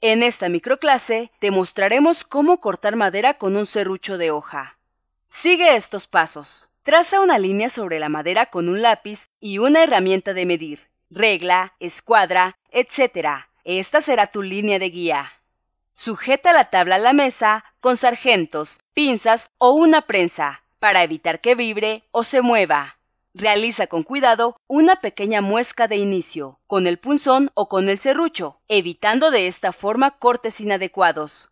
En esta microclase te mostraremos cómo cortar madera con un serrucho de hoja. Sigue estos pasos. Traza una línea sobre la madera con un lápiz y una herramienta de medir, regla, escuadra, etc. Esta será tu línea de guía. Sujeta la tabla a la mesa con sargentos, pinzas o una prensa para evitar que vibre o se mueva. Realiza con cuidado una pequeña muesca de inicio, con el punzón o con el serrucho, evitando de esta forma cortes inadecuados.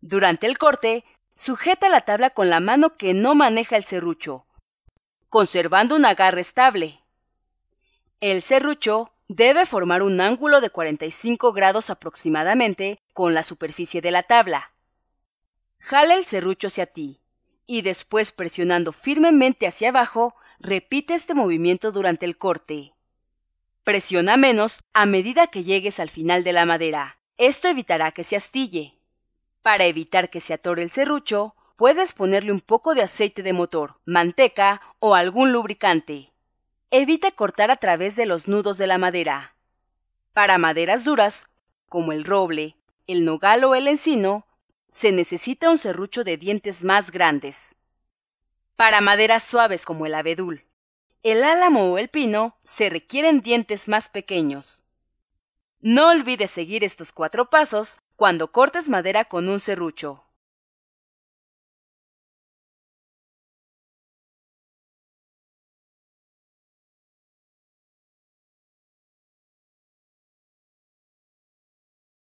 Durante el corte, sujeta la tabla con la mano que no maneja el serrucho, conservando un agarre estable. El serrucho debe formar un ángulo de 45 grados aproximadamente con la superficie de la tabla. Jala el serrucho hacia ti y después presionando firmemente hacia abajo, repite este movimiento durante el corte. Presiona menos a medida que llegues al final de la madera. Esto evitará que se astille. Para evitar que se atore el serrucho, puedes ponerle un poco de aceite de motor, manteca o algún lubricante. Evita cortar a través de los nudos de la madera. Para maderas duras, como el roble, el nogal o el encino, se necesita un serrucho de dientes más grandes. Para maderas suaves como el abedul, el álamo o el pino se requieren dientes más pequeños. No olvides seguir estos cuatro pasos cuando cortes madera con un serrucho.